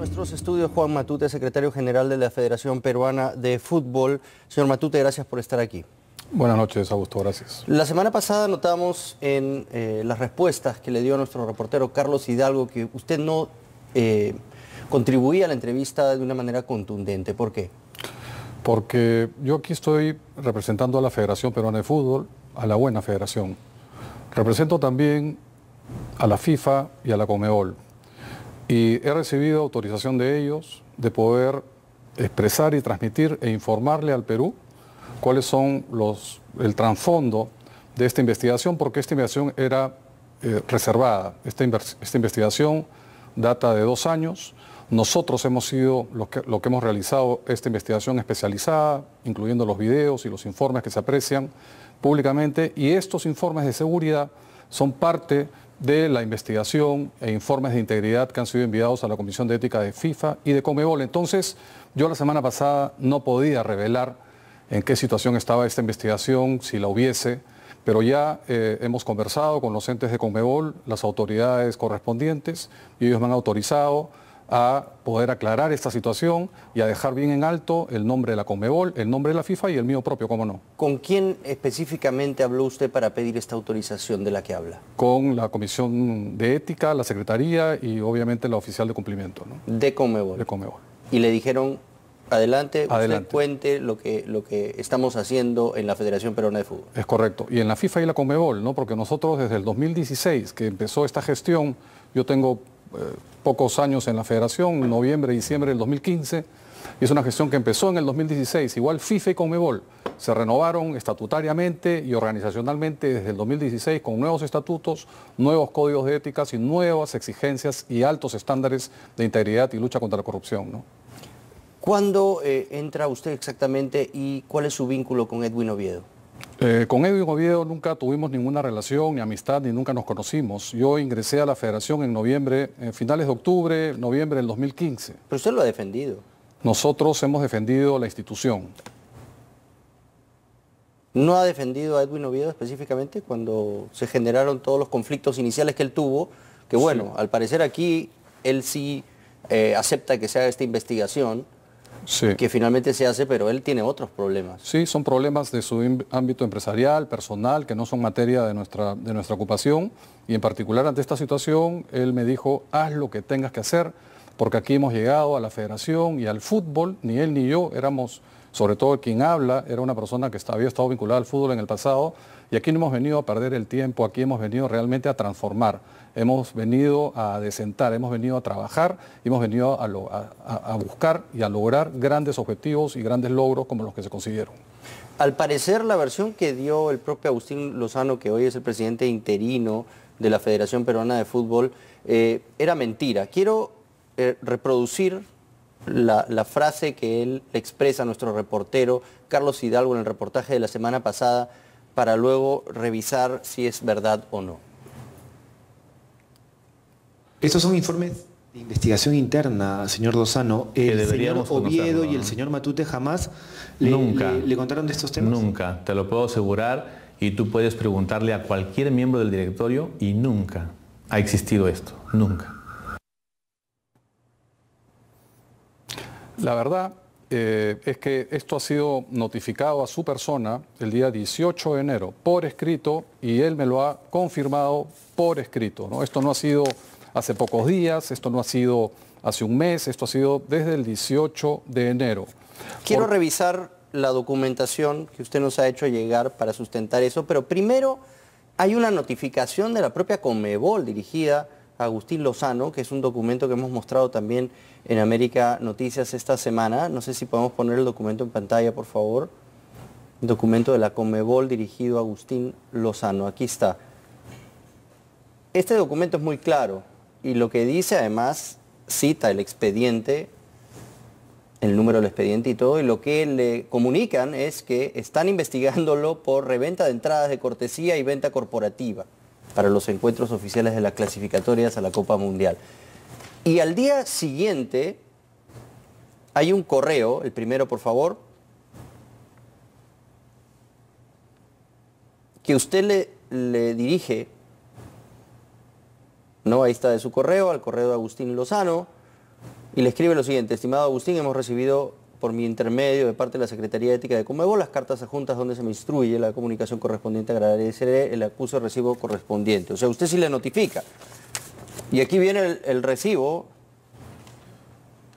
nuestros estudios Juan Matute, secretario general de la Federación Peruana de Fútbol. Señor Matute, gracias por estar aquí. Buenas noches, Augusto, gracias. La semana pasada notamos en eh, las respuestas que le dio a nuestro reportero Carlos Hidalgo que usted no eh, contribuía a la entrevista de una manera contundente. ¿Por qué? Porque yo aquí estoy representando a la Federación Peruana de Fútbol, a la buena federación. Represento también a la FIFA y a la Comeol y he recibido autorización de ellos de poder expresar y transmitir e informarle al Perú cuáles son los, el trasfondo de esta investigación, porque esta investigación era eh, reservada. Esta, esta, investigación data de dos años. Nosotros hemos sido los que, lo que hemos realizado esta investigación especializada, incluyendo los videos y los informes que se aprecian públicamente, y estos informes de seguridad son parte de la investigación e informes de integridad que han sido enviados a la Comisión de Ética de FIFA y de Comebol. Entonces, yo la semana pasada no podía revelar en qué situación estaba esta investigación, si la hubiese, pero ya eh, hemos conversado con los entes de Comebol, las autoridades correspondientes, y ellos me han autorizado a poder aclarar esta situación y a dejar bien en alto el nombre de la Conmebol, el nombre de la FIFA y el mío propio, cómo no. ¿Con quién específicamente habló usted para pedir esta autorización de la que habla? Con la Comisión de Ética, la Secretaría y obviamente la oficial de cumplimiento. ¿no? De Conmebol. De Conmebol. Y le dijeron, adelante, usted cuente lo que, lo que estamos haciendo en la Federación Peruana de Fútbol. Es correcto. Y en la FIFA y la Conmebol, ¿no? porque nosotros desde el 2016 que empezó esta gestión, yo tengo eh, pocos años en la federación, noviembre, diciembre del 2015, y es una gestión que empezó en el 2016, igual FIFA y Conmebol se renovaron estatutariamente y organizacionalmente desde el 2016 con nuevos estatutos, nuevos códigos de ética y nuevas exigencias y altos estándares de integridad y lucha contra la corrupción. ¿no? ¿Cuándo eh, entra usted exactamente y cuál es su vínculo con Edwin Oviedo? Eh, con Edwin Oviedo nunca tuvimos ninguna relación ni amistad ni nunca nos conocimos. Yo ingresé a la federación en noviembre, en eh, finales de octubre, noviembre del 2015. Pero usted lo ha defendido. Nosotros hemos defendido la institución. ¿No ha defendido a Edwin Oviedo específicamente cuando se generaron todos los conflictos iniciales que él tuvo? Que bueno, al parecer aquí él sí eh, acepta que se haga esta investigación que finalmente se hace, pero él tiene otros problemas. Sí, son problemas de su ámbito empresarial, personal, que no son materia de nuestra, de nuestra ocupación. Y en particular ante esta situación, él me dijo, haz lo que tengas que hacer, porque aquí hemos llegado a la federación y al fútbol, ni él ni yo éramos sobre todo quien habla era una persona que había estado vinculada al fútbol en el pasado y aquí no hemos venido a perder el tiempo, aquí hemos venido realmente a transformar, hemos venido a desentar, hemos venido a trabajar, hemos venido a, buscar y a lograr grandes objetivos y grandes logros como los que se consiguieron. Al parecer la versión que dio el propio Agustín Lozano, que hoy es el presidente interino de la Federación Peruana de Fútbol, eh, era mentira. Quiero eh, reproducir la, frase que él expresa a nuestro reportero Carlos Hidalgo en el reportaje de la semana pasada para luego revisar si es verdad o no. Estos son informes de investigación interna, señor Lozano. ¿El señor Oviedo y el señor Matute jamás le contaron de estos temas? Nunca, te lo puedo asegurar y tú puedes preguntarle a cualquier miembro del directorio y nunca ha existido esto, nunca. La verdad eh, es que esto ha sido notificado a su persona el día 18 de enero por escrito y él me lo ha confirmado por escrito. Esto no ha sido hace pocos días, esto no ha sido hace un mes, esto ha sido desde el 18 de enero. Quiero revisar la documentación que usted nos ha hecho llegar para sustentar eso, pero primero hay una notificación de la propia Comebol dirigida Agustín Lozano, que es un documento que hemos mostrado también en América Noticias esta semana. No sé si podemos poner el documento en pantalla, por favor. Documento de la Comebol dirigido a Agustín Lozano. Aquí está. Este documento es muy claro y lo que dice además cita el expediente, el número del expediente y todo, y lo que le comunican es que están investigándolo por reventa de entradas de cortesía y venta corporativa para los encuentros oficiales de las clasificatorias a la Copa Mundial. Y al día siguiente hay un correo, el primero por favor, que usted le, dirige, ¿no? Ahí está de su correo, al correo de Agustín Lozano, y le escribe lo siguiente, estimado Agustín, hemos recibido por mi intermedio de parte de la Secretaría Ética de Comebol las cartas adjuntas donde se me instruye la comunicación correspondiente, agradeceré el acuso recibo correspondiente. O sea, usted sí le notifica. Y aquí viene el, el recibo,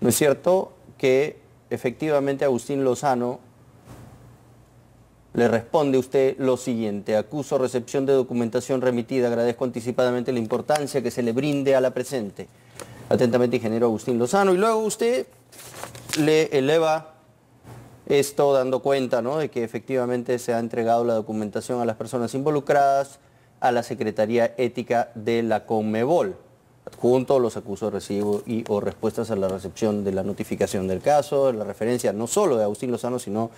¿no es cierto?, que efectivamente Agustín Lozano le responde usted lo siguiente. Acuso recepción de documentación remitida. Agradezco anticipadamente la importancia que se le brinde a la presente. Atentamente, ingeniero Agustín Lozano. Y luego usted le eleva esto dando cuenta ¿no? de que efectivamente se ha entregado la documentación a las personas involucradas, a la Secretaría Ética de la Conmebol, junto a los acusos de y o respuestas a la recepción de la notificación del caso, la referencia no solo de Agustín Lozano, sino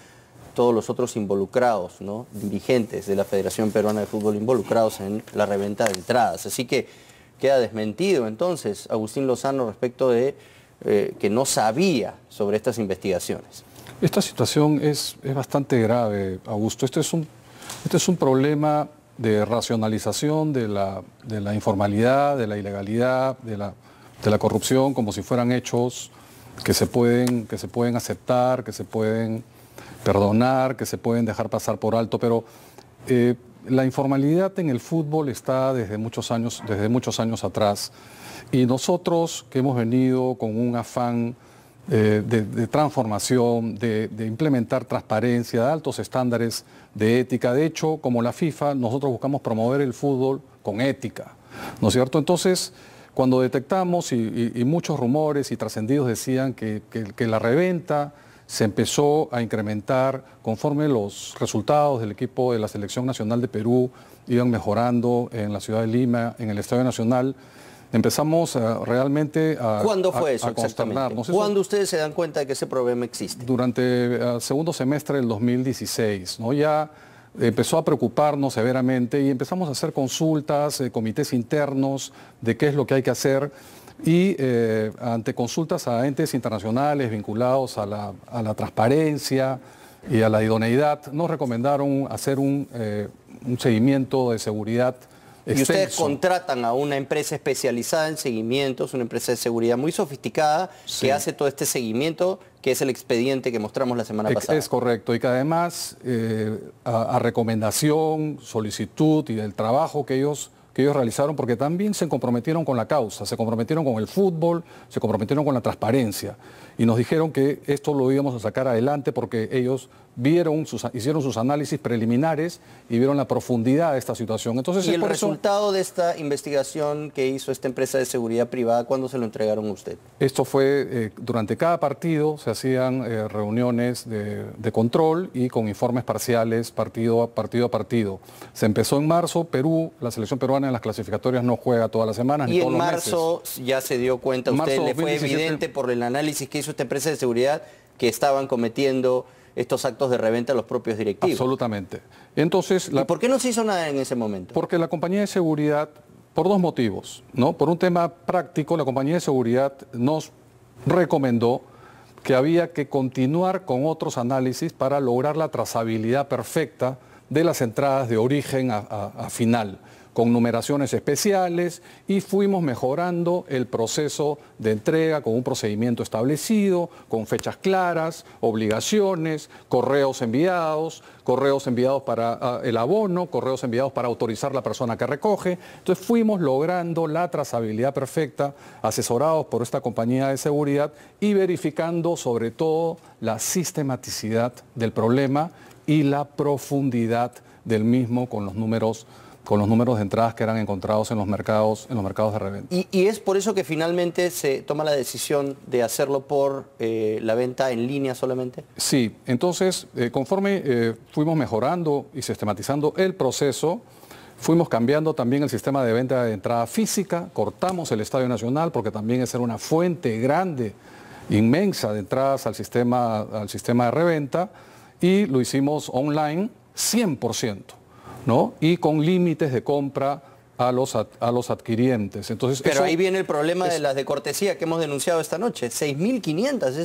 todos los otros involucrados, ¿no? dirigentes de la Federación Peruana de Fútbol involucrados en la reventa de entradas. Así que queda desmentido entonces Agustín Lozano respecto de eh, que no sabía sobre estas investigaciones. Esta situación es, bastante grave, Augusto. Este es un, este es un problema de racionalización de la, informalidad, de la ilegalidad, de la, corrupción, como si fueran hechos que se, pueden, que se pueden aceptar, que se pueden perdonar, que se pueden dejar pasar por alto, pero eh, la informalidad en el fútbol está desde muchos años, desde muchos años atrás. Y nosotros que hemos venido con un afán eh, de, transformación, de, implementar transparencia, de altos estándares de ética. De hecho, como la FIFA, nosotros buscamos promover el fútbol con ética, ¿no es cierto? Entonces, cuando detectamos y, muchos rumores y trascendidos decían que la reventa se empezó a incrementar conforme los resultados del equipo de la Selección Nacional de Perú iban mejorando en la ciudad de Lima, en el Estadio Nacional. Empezamos eh, realmente a... ¿Cuándo fue eso? ¿Cuándo ustedes se dan cuenta de que ese problema existe? Durante el eh, segundo semestre del 2016, ¿no? Ya empezó a preocuparnos severamente y empezamos a hacer consultas, eh, comités internos de qué es lo que hay que hacer y eh, ante consultas a entes internacionales vinculados a la, transparencia y a la idoneidad, nos recomendaron hacer un, eh, seguimiento de seguridad. Y ustedes contratan a una empresa especializada en seguimientos, una empresa de seguridad muy sofisticada que hace todo este seguimiento, que es el expediente que mostramos la semana pasada. Es correcto, y que además eh, a recomendación, solicitud y del trabajo que ellos que ellos realizaron, porque también se comprometieron con la causa, se comprometieron con el fútbol, se comprometieron con la transparencia y nos dijeron que esto lo íbamos a sacar adelante porque ellos vieron hicieron sus análisis preliminares y vieron la profundidad de esta situación. Entonces, ¿Y el resultado de esta investigación que hizo esta empresa de seguridad privada, cuándo se lo entregaron a usted? Esto fue eh, durante cada partido, se hacían eh, reuniones de, control y con informes parciales partido a, partido a partido. Se empezó en marzo, Perú, la selección peruana en las clasificatorias no juega todas las semanas. Y en marzo ya se dio cuenta, usted le fue evidente por el análisis que hizo esta empresa de seguridad que estaban cometiendo estos actos de reventa a los propios directivos. Absolutamente. Entonces, ¿Y por qué no se hizo nada en ese momento? Porque la compañía de seguridad, por dos motivos, ¿no? Por un tema práctico, la compañía de seguridad nos recomendó que había que continuar con otros análisis para lograr la trazabilidad perfecta de las entradas de origen a final con numeraciones especiales y fuimos mejorando el proceso de entrega con un procedimiento establecido, con fechas claras, obligaciones, correos enviados, correos enviados para ah, el abono, correos enviados para autorizar la persona que recoge. Entonces fuimos logrando la trazabilidad perfecta, asesorados por esta compañía de seguridad y verificando sobre todo la sistematicidad del problema y la profundidad del mismo con los números con los números de entradas que eran encontrados en los mercados, en los mercados de reventa. Y, es por eso que finalmente se toma la decisión de hacerlo por eh, la venta en línea solamente. Sí, entonces eh, conforme eh, fuimos mejorando y sistematizando el proceso, Fuimos cambiando también el sistema de venta de entrada física, cortamos el Estadio Nacional porque también es era una fuente grande, inmensa de entradas al sistema, al sistema de reventa y lo hicimos online 100%. ¿no? y con límites de compra a los, a los adquirientes. Entonces, Pero ahí viene el problema de las de cortesía que hemos denunciado esta noche. 6.500,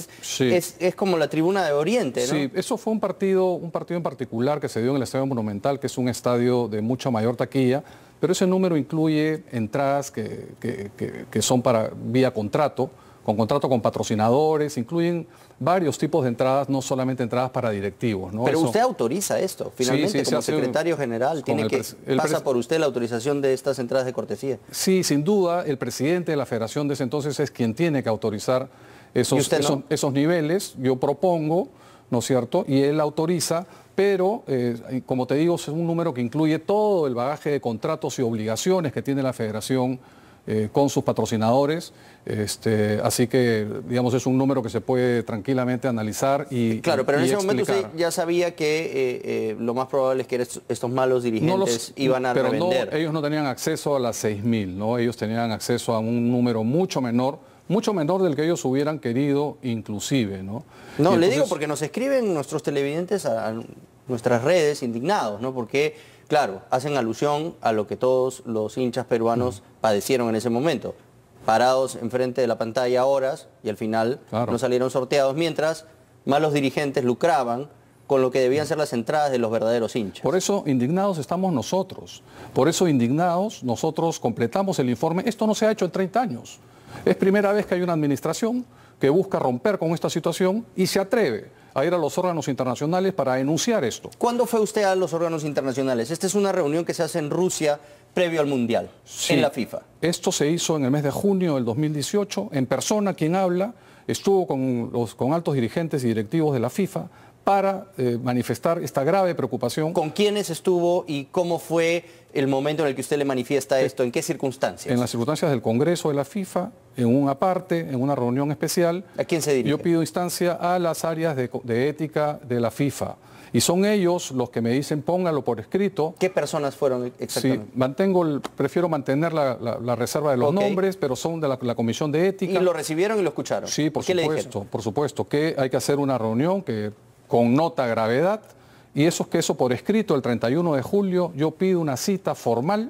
es, es, como la tribuna de Oriente. Sí, eso fue un partido, un partido en particular que se dio en el Estadio Monumental, que es un estadio de mucha mayor taquilla, pero ese número incluye entradas que, que, que son para vía contrato con contrato con patrocinadores, incluyen varios tipos de entradas, no solamente entradas para directivos. Pero usted autoriza esto, finalmente, como secretario general, tiene que, pasa por usted la autorización de estas entradas de cortesía. Sí, sin duda, el presidente de la federación de ese entonces es quien tiene que autorizar esos, niveles. Yo propongo, ¿no es cierto? Y él autoriza pero eh, como te digo, es un número que incluye todo el bagaje de contratos y obligaciones que tiene la federación eh, con sus patrocinadores. Este, así que, digamos, es un número que se puede tranquilamente analizar y. Claro, pero en ese momento usted ya sabía que eh, eh, lo más probable es que estos malos dirigentes iban a pero ellos no tenían acceso a las 6.000, ¿no? Ellos tenían acceso a un número mucho menor mucho menor del que ellos hubieran querido inclusive, ¿no? No, le digo porque nos escriben nuestros televidentes a, nuestras redes indignados, ¿no? Porque, claro, hacen alusión a lo que todos los hinchas peruanos padecieron en ese momento. Parados enfrente de la pantalla horas y al final no salieron sorteados, mientras malos dirigentes lucraban con lo que debían ser las entradas de los verdaderos hinchas. Por eso indignados estamos nosotros. Por eso indignados nosotros completamos el informe. Esto no se ha hecho en 30 años. Es primera vez que hay una administración que busca romper con esta situación y se atreve a ir a los órganos internacionales para enunciar esto. ¿Cuándo fue usted a los órganos internacionales? Esta es una reunión que se hace en Rusia previo al Mundial, en la FIFA. Esto se hizo en el mes de junio del 2018, en persona quien habla, estuvo con altos dirigentes y directivos de la FIFA, para eh, manifestar esta grave preocupación. ¿Con quiénes estuvo y cómo fue el momento en el que usted le manifiesta eh, esto? ¿En qué circunstancias? En las circunstancias del Congreso de la FIFA, en una parte, en una reunión especial. ¿A quién se dirige? Yo pido instancia a las áreas de, ética de la FIFA. Y son ellos los que me dicen póngalo por escrito. ¿Qué personas fueron exactamente? Sí, mantengo prefiero mantener la, reserva de los nombres, pero son de la, Comisión de Ética. ¿Y lo recibieron y lo escucharon? Sí, por ¿Qué supuesto, por supuesto, que hay que hacer una reunión, que con nota gravedad y eso es que eso por escrito el 31 de julio yo pido una cita formal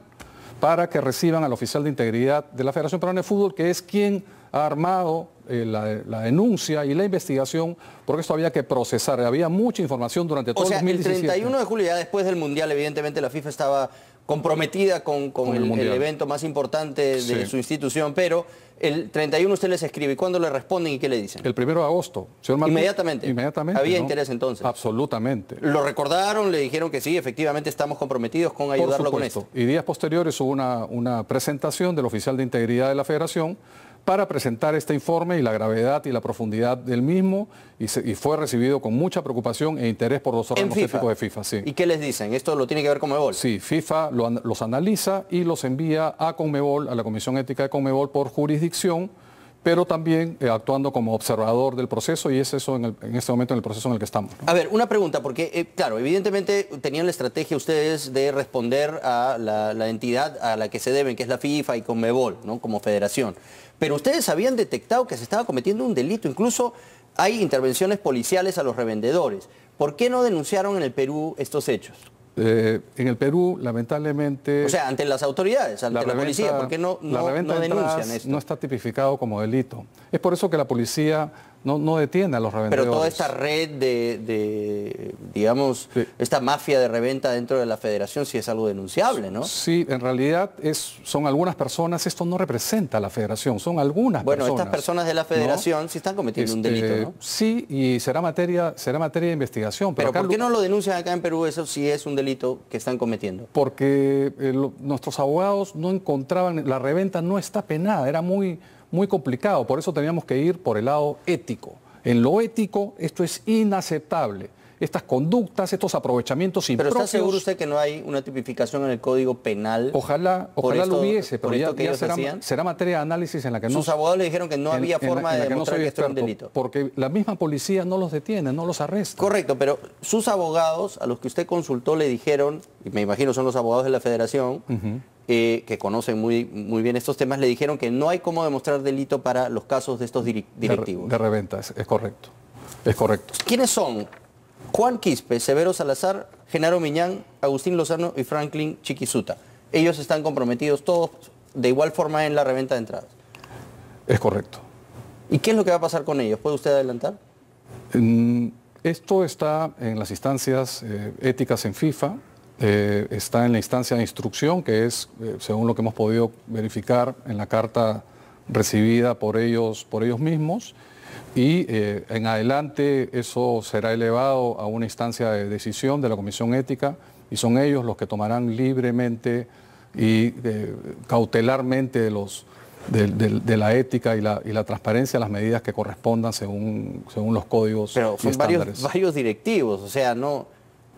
para que reciban al oficial de integridad de la Federación Peruana de Fútbol, que es quien ha armado eh, la, denuncia y la investigación, porque esto había que procesar. Había mucha información durante todo o sea, el El 31 de julio, ya después del Mundial, evidentemente la FIFA estaba comprometida con, el, evento más importante de su institución, pero el 31 usted les escribe. ¿Y cuándo le responden y qué le dicen? El 1 de agosto. Señor inmediatamente. Inmediatamente. Había interés entonces. Absolutamente. Lo recordaron, le dijeron que sí, efectivamente estamos comprometidos con ayudarlo con esto. Y días posteriores hubo una, una presentación del oficial de integridad de la federación para presentar este informe y la gravedad y la profundidad del mismo y, fue recibido con mucha preocupación e interés por los órganos técnicos de FIFA. ¿Y qué les dicen? ¿Esto lo tiene que ver con Conmebol? Sí, FIFA los analiza y los envía a Conmebol, a la Comisión Ética de Conmebol por jurisdicción pero también eh, actuando como observador del proceso y es eso en, este momento en el proceso en el que estamos. A ver, una pregunta, porque eh, claro, evidentemente tenían la estrategia ustedes de responder a la, entidad a la que se deben, que es la FIFA y Conmebol, ¿no? como federación. Pero ustedes habían detectado que se estaba cometiendo un delito, incluso hay intervenciones policiales a los revendedores. ¿Por qué no denunciaron en el Perú estos hechos? Eh, en el Perú, lamentablemente... O sea, ante las autoridades, ante la, policía, porque qué no, no denuncian esto? No está tipificado como delito. Es por eso que la policía no, no detiene a los revendedores. Pero toda esta red de, digamos, esta mafia de reventa dentro de la federación sí es algo denunciable, ¿no? Sí, en realidad es, son algunas personas, esto no representa a la federación, son algunas personas. Bueno, estas personas de la federación sí están cometiendo un delito, este, ¿no? Sí, y será materia, será materia de investigación. Pero, ¿por qué no lo denuncian acá en Perú eso si es un delito que están cometiendo? Porque eh, nuestros abogados no encontraban, la reventa no está penada, era muy muy complicado. Por eso teníamos que ir por el lado ético. En lo ético, esto es inaceptable. Estas conductas, estos aprovechamientos impropios. Pero está seguro usted que no hay una tipificación en el Código Penal. Ojalá, ojalá lo hubiese, pero ya, será, será, materia de análisis en la que no. Sus abogados le dijeron que no había forma de no que esto un delito. Porque la misma policía no los detiene, no los arresta. Correcto, pero sus abogados, a los que usted consultó, le dijeron, y me imagino son los abogados de la Federación, eh, que conocen muy, muy bien estos temas, le dijeron que no hay cómo demostrar delito para los casos de estos directivos. De, reventa, es, correcto. Es correcto. ¿Quiénes son? Juan Quispe, Severo Salazar, Genaro Miñán, Agustín Lozano y Franklin Chiquisuta. Ellos están comprometidos todos de igual forma en la reventa de entradas. Es correcto. ¿Y qué es lo que va a pasar con ellos? ¿Puede usted adelantar? Mm, esto está en las instancias eh, éticas en FIFA. Eh, está en la instancia de instrucción, que es, eh, según lo que hemos podido verificar en la carta recibida por ellos, por ellos mismos, y eh, en adelante eso será elevado a una instancia de decisión de la Comisión Ética y son ellos los que tomarán libremente y cautelarmente de, los, de, la ética y la, y la, transparencia las medidas que correspondan según, según los códigos. Pero son varios, varios directivos, o sea, no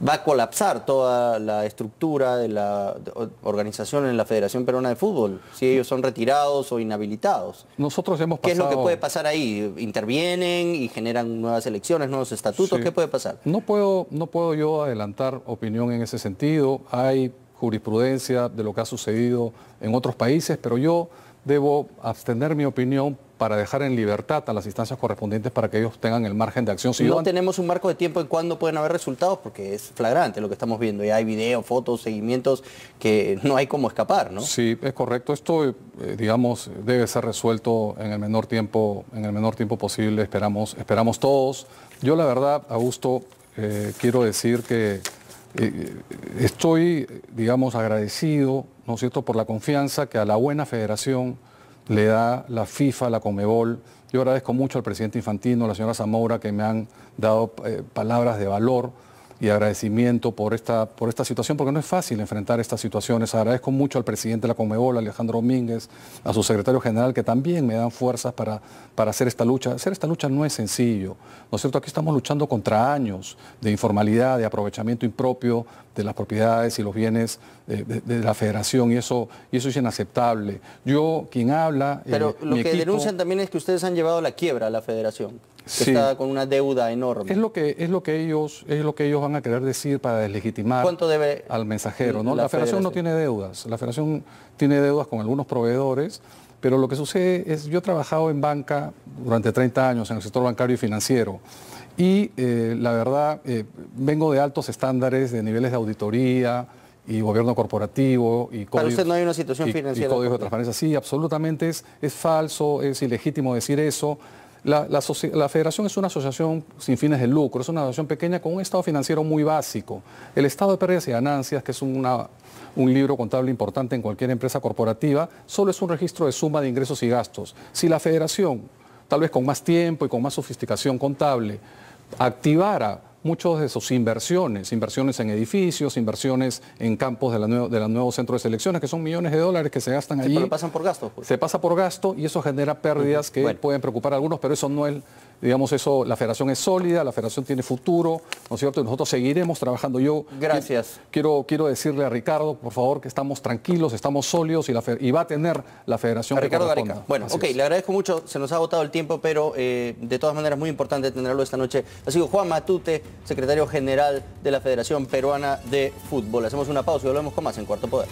va a colapsar toda la estructura de la organización en la Federación Peruana de Fútbol, si ellos son retirados o inhabilitados. Nosotros hemos pasado... ¿Qué es lo que puede pasar ahí? ¿Intervienen y generan nuevas elecciones, nuevos estatutos? ¿Qué puede pasar? No puedo, no puedo yo adelantar opinión en ese sentido. Hay jurisprudencia de lo que ha sucedido en otros países, pero yo debo abstener mi opinión para dejar en libertad a las instancias correspondientes para que ellos tengan el margen de acción. Si no tenemos un marco de tiempo en cuándo pueden haber resultados, porque es flagrante lo que estamos viendo. Ya hay videos, fotos, seguimientos que no hay cómo escapar, ¿no? Sí, es correcto. Esto, eh, digamos, debe ser resuelto en el menor tiempo, en el menor tiempo posible. Esperamos, esperamos todos. Yo la verdad, Augusto, eh, quiero decir que eh, estoy, digamos, agradecido, ¿no es cierto?, por la confianza que a la buena federación le da la FIFA, la Comebol. Yo agradezco mucho al presidente Infantino, a la señora Zamora, que me han dado eh, palabras de valor y agradecimiento por esta, por esta situación, porque no es fácil enfrentar estas situaciones. Agradezco mucho al presidente de la Comebol, Alejandro Domínguez, a su secretario general, que también me dan fuerzas para, para hacer esta lucha. Hacer esta lucha no es sencillo, ¿no Aquí estamos luchando contra años de informalidad, de aprovechamiento impropio de las propiedades y los bienes eh, de, la federación, y eso, eso es inaceptable. Yo, quien habla... Pero eh, lo que denuncian también es que ustedes han llevado la quiebra a la federación con una deuda enorme. Es lo que es lo que ellos es lo que ellos van a querer decir para deslegitimar ¿Cuánto debe al mensajero, ¿no? La, federación, no tiene deudas, la federación tiene deudas con algunos proveedores, pero lo que sucede es yo he trabajado en banca durante 30 años en el sector bancario y financiero. Y eh, la verdad, eh, vengo de altos estándares, de niveles de auditoría, y gobierno corporativo y usted no hay una situación financiera Sí, absolutamente es, es falso, es ilegítimo decir eso. La, la, federación es una asociación sin fines de lucro, es una asociación pequeña con un estado financiero muy básico. El estado de pérdidas y ganancias, que es un libro contable importante en cualquier empresa corporativa, solo es un registro de suma de ingresos y gastos. Si la federación, tal vez con más tiempo y con más sofisticación contable, activara muchas de sus inversiones, inversiones en edificios, inversiones en campos de la, nuevo, de centro de selecciones, que son millones de dólares que se gastan ahí allí. pasan por gasto. Pues. Se pasa por gasto y eso genera pérdidas que pueden preocupar a algunos, pero eso no es digamos eso, la federación es sólida, la federación tiene futuro, ¿no es cierto? Y nosotros seguiremos trabajando. Yo Gracias. Quiero, quiero decirle a Ricardo, por favor, que estamos tranquilos, estamos sólidos y, la, va a tener la federación. A Ricardo Bueno, ok, le agradezco mucho, se nos ha agotado el tiempo, pero eh, de todas maneras muy importante tenerlo esta noche. Ha sido Juan Matute, secretario general de la Federación Peruana de Fútbol. Hacemos una pausa y volvemos con más en Cuarto Poder.